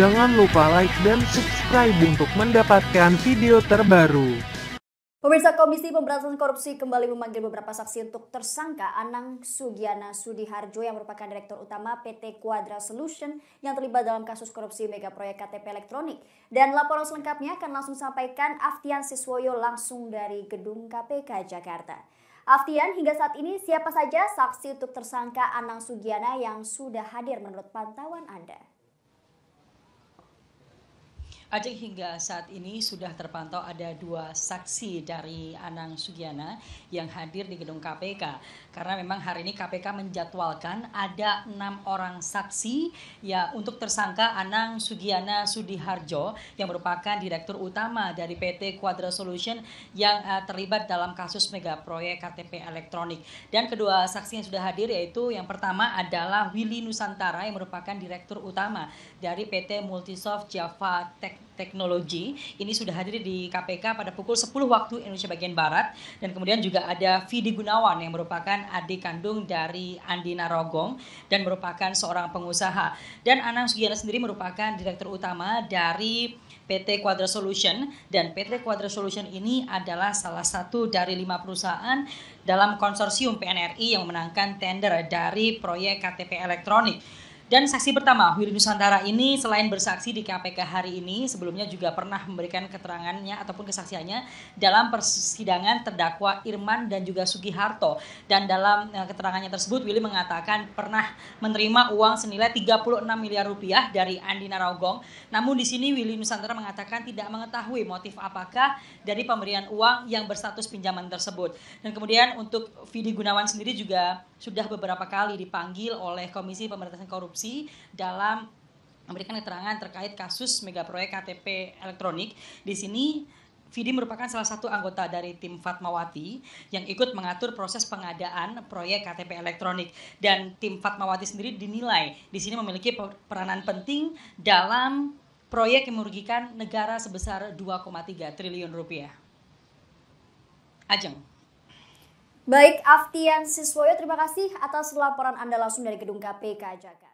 Jangan lupa like dan subscribe untuk mendapatkan video terbaru. Pemirsa Komisi Pemberantasan Korupsi kembali memanggil beberapa saksi untuk tersangka Anang Sugiana Sudiharjo yang merupakan Direktur Utama PT Quadra Solution yang terlibat dalam kasus korupsi megaproyek KTP elektronik. Dan laporan selengkapnya akan langsung sampaikan Aftian Siswoyo langsung dari Gedung KPK Jakarta. Aftian, hingga saat ini siapa saja saksi untuk tersangka Anang Sugiana yang sudah hadir menurut pantauan Anda? Ajeng hingga saat ini sudah terpantau ada dua saksi dari Anang Sugiana yang hadir di gedung KPK. Karena memang hari ini KPK menjadwalkan ada enam orang saksi ya untuk tersangka Anang Sugiana Sudiharjo yang merupakan direktur utama dari PT Quadra Solution yang uh, terlibat dalam kasus megaproyek KTP elektronik. Dan kedua saksi yang sudah hadir yaitu yang pertama adalah Willy Nusantara yang merupakan direktur utama dari PT Multisoft Java Tech Teknologi ini sudah hadir di KPK pada pukul 10 waktu Indonesia bagian Barat dan kemudian juga ada Vidi Gunawan yang merupakan adik kandung dari Andi Narogong dan merupakan seorang pengusaha dan Anang Sugiana sendiri merupakan direktur utama dari PT Quadra Solution dan PT Quadra Solution ini adalah salah satu dari lima perusahaan dalam konsorsium PNRI yang memenangkan tender dari proyek KTP elektronik. Dan saksi pertama, Wiri Nusantara ini selain bersaksi di KPK hari ini, sebelumnya juga pernah memberikan keterangannya ataupun kesaksiannya dalam persidangan terdakwa Irman dan juga Sugiharto. Dan dalam eh, keterangannya tersebut, Willy mengatakan pernah menerima uang senilai 36 miliar rupiah dari Andi Narogong. Namun di sini Willy Nusantara mengatakan tidak mengetahui motif apakah dari pemberian uang yang berstatus pinjaman tersebut. Dan kemudian untuk Vidi Gunawan sendiri juga sudah beberapa kali dipanggil oleh Komisi Pemberantasan Korupsi korupsi dalam memberikan keterangan terkait kasus megaproyek KTP elektronik. Di sini Vidi merupakan salah satu anggota dari tim Fatmawati yang ikut mengatur proses pengadaan proyek KTP elektronik dan tim Fatmawati sendiri dinilai di sini memiliki peranan penting dalam proyek yang merugikan negara sebesar 2,3 triliun rupiah. Ajeng. Baik, Aftian Siswoyo, terima kasih atas laporan Anda langsung dari Gedung KPK Jakarta.